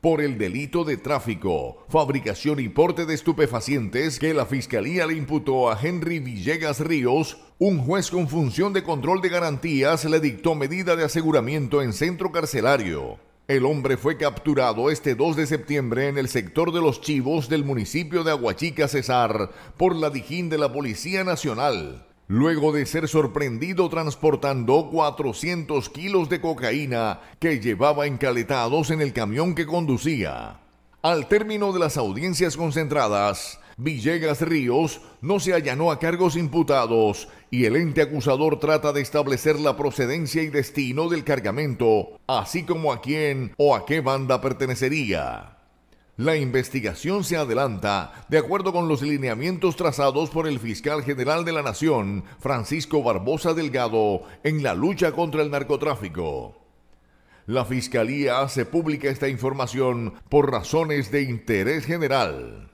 por el delito de tráfico, fabricación y porte de estupefacientes que la Fiscalía le imputó a Henry Villegas Ríos, un juez con función de control de garantías le dictó medida de aseguramiento en centro carcelario. El hombre fue capturado este 2 de septiembre en el sector de los Chivos del municipio de Aguachica Cesar por la Dijín de la Policía Nacional luego de ser sorprendido transportando 400 kilos de cocaína que llevaba encaletados en el camión que conducía. Al término de las audiencias concentradas, Villegas Ríos no se allanó a cargos imputados y el ente acusador trata de establecer la procedencia y destino del cargamento, así como a quién o a qué banda pertenecería. La investigación se adelanta de acuerdo con los lineamientos trazados por el fiscal general de la Nación, Francisco Barbosa Delgado, en la lucha contra el narcotráfico. La Fiscalía hace pública esta información por razones de interés general.